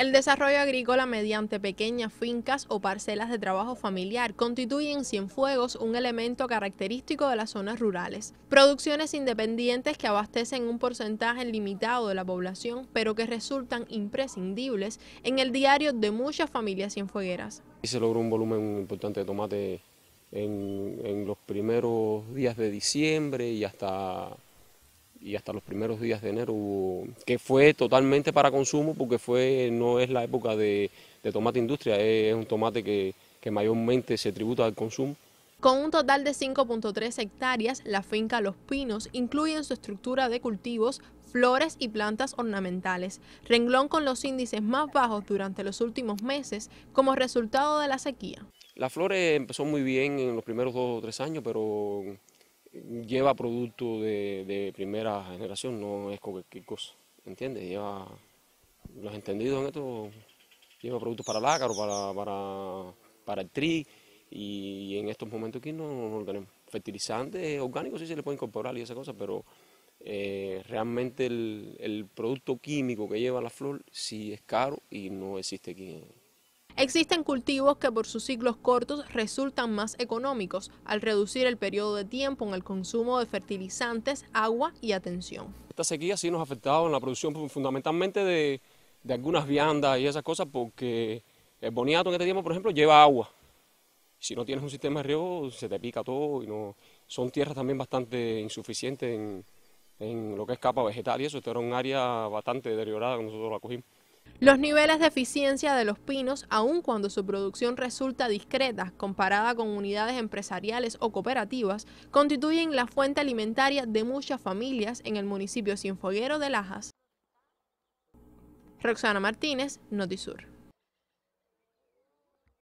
El desarrollo agrícola mediante pequeñas fincas o parcelas de trabajo familiar constituye en Cienfuegos un elemento característico de las zonas rurales. Producciones independientes que abastecen un porcentaje limitado de la población, pero que resultan imprescindibles en el diario de muchas familias cienfuegueras. Se logró un volumen importante de tomate en, en los primeros días de diciembre y hasta y hasta los primeros días de enero que fue totalmente para consumo porque fue no es la época de, tomate industria, es, un tomate que, que mayormente se tributa al consumo. Con un total de 5.3 hectáreas, la finca Los Pinos incluye en su estructura de cultivos flores y plantas ornamentales, renglón con los índices más bajos durante los últimos meses como resultado de la sequía. Las flores empezó muy bien en los primeros dos o tres años, pero lleva producto de, primera generación, no es cualquier cosa, ¿entiendes? Lleva, los entendidos en esto, lleva productos para lácaros, para, para, el tri, y, en estos momentos aquí no, no tenemos. Fertilizantes orgánicos sí se le puede incorporar y esas cosas, pero eh, realmente el, el producto químico que lleva la flor sí es caro y no existe aquí Existen cultivos que por sus ciclos cortos resultan más económicos al reducir el periodo de tiempo en el consumo de fertilizantes, agua y atención. Esta sequía sí nos ha afectado en la producción fundamentalmente de, algunas viandas y esas cosas porque el boniato en este tiempo, por ejemplo, lleva agua. Si no tienes un sistema de riego, se te pica todo y no... Son tierras también bastante insuficientes en, lo que es capa vegetal y eso. Esto era un área bastante deteriorada cuando nosotros la cogimos. Los niveles de eficiencia de los pinos, aun cuando su producción resulta discreta comparada con unidades empresariales o cooperativas, constituyen la fuente alimentaria de muchas familias en el municipio Cienfoguero de Lajas. Roxana Martínez, Notisur.